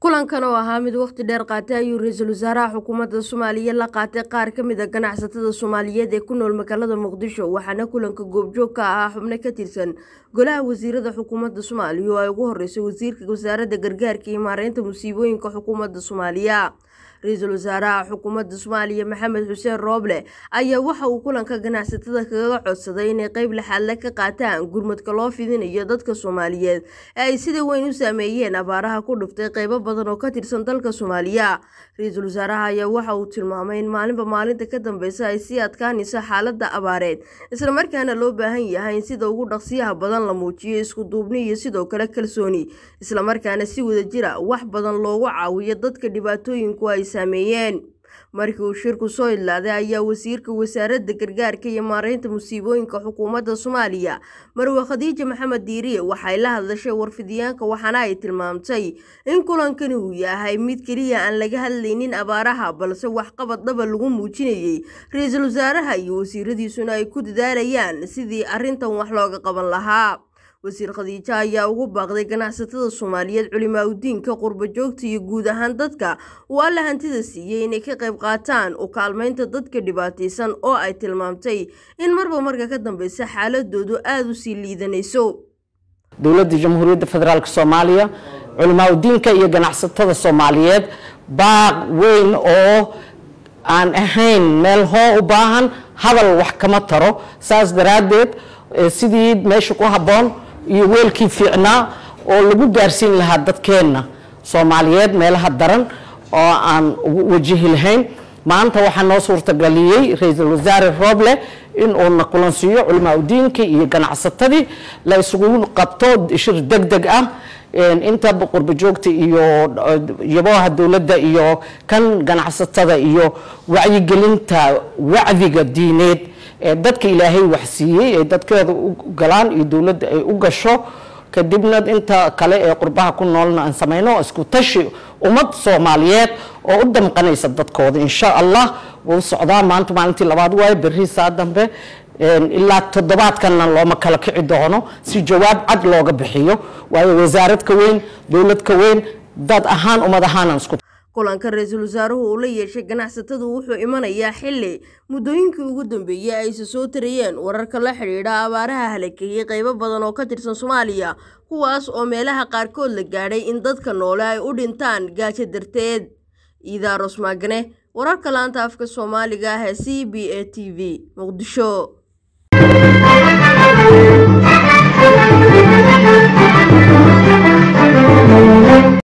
kulankan oo ahaa mid waqti dheer qaatay ayuu ra-iisul wasaaraha xukuumadda soomaaliya la qaatay qaar ka mid a ganacsatada soomaaliyeed ee ku nool magaalada muqdisho waxaana kulanka goobjoog ka ahaa xubno ka tirsan golaha wasiirada xukuumadda soomaaliya oo ay ugu horeysay wasiirka wasaaradda gargaarka iyo maareynta musiibooyinka xukuumadda soomaaliya ra-iisul wasaaraha xukuumadda soomaaliya maxamed xuseen rooble ayaa waxa uu kulanka ganacsatada kaga codsaday inay qeyb laxaadle ka qaataan gurmadka loo fidinayo dadka soomaaliyeed ee ay sida weyn u saameeyeen abaaraha ku dhuftay qeybo badan oo ka tirsan dalka soomaaliya ra-iisul wasaaraha ayaa waxa uu tilmaamay in maalinba maalinta ka dambeysa ay sii adkaanaysa xaaladda abaareed islamarkaana loo baahan yahay in sida ugu dhaqsiyaha badan la muujiyo isku duubni iyo sidoo kale kalsooni islamarkaana si wadajira ah wax badan loogu caawiyo dadka dhibaatooyinku ay sameeyeen markii uu shirku soo idlaaday ayaa wasiirka wasaaradda gargaarka iyo maaraynta musiibooyinka xukuumadda soomaaliya marwe khadiija maxamed diiriye waxay la hadlashay warfidiyaanka waxaana ay tilmaamtay in kulankani uu yahay mid keliya aan laga hadlaynin abaaraha balse waxqabad dhaba lagu muujinayay ra-iisul wasaaraha iyo wasiiradiisuna ay ku dadaalayaan sidii arrintan wax looga qaban lahaa wasiir khadiijo ayaa ugu baaqday ganacsatada soomaaliyeed culimaaudiinka qurbajoogta iyo guud ahaan dadka oo alla hantida siiyey inay ka qayb qaataan u kaalmaynta dadka dhibaataysan oo ay tilmaamtay in marba marka ka dambeysa xaaladoodu aada u sii liidanayso dowladda jamhuuriyadda federaalk soomaaliya culimaaudiinka iyo ganacsatada soomaaliyeed baaq weyn oo aan ahayn meel hoo u baahan hadal wax kama taro saas daraaddeed eh, sidii meesha ku habboon iyo weelkii fiicnaa oo lagu gaarsiin lahaa dadkeenna soomaaliyeed meelaha daran oo aan ugu wajihi lahayn maanta waxaa noo suurtageliyey ra-iisul wasaare rooble in na kulansiiyo culamaa udiinka iyo ganacsatadii la isugu qabto shir deg deg ah inta qurba joogta iyo yabaha dowladda iyo kan ganacsatada iyo wacyigelinta wacdiga diineed dadka ilaahay wax siiyey ay dadkeeda u galaan iyo dowladda ay u gasho kadibna inta kale ee qurbaha ku noolna aan samayno isku tashi ummad soomaaliyeed oo u damqanaysa dadkooda insha allah wuu socdaa maanta maalintii labaad waayo berri saa dambe ilaa toddobaadkanna looma kala kici doono si jawaab cad looga bixiyo waayo wasaaradka weyn dowladka weyn dad ahaan ummad ahaanaan isku kulanka ra-iisul wasaaruhu uu la yeeshay ganacsatadu wuxuu imanayaa xili muddooyinkii ugu dambeeyey ay isa soo tarayeen wararka la xidhiidha abaaraha halakayey qaybo badan oo ka tirsan soomaaliya kuwaas oo meelaha qaarkood la gaadhay in dadka noole ay u dhintaan gaajo darteed iidaaros maagne wararka laanta afka soomaaliga ah ee c b a t v muqdisho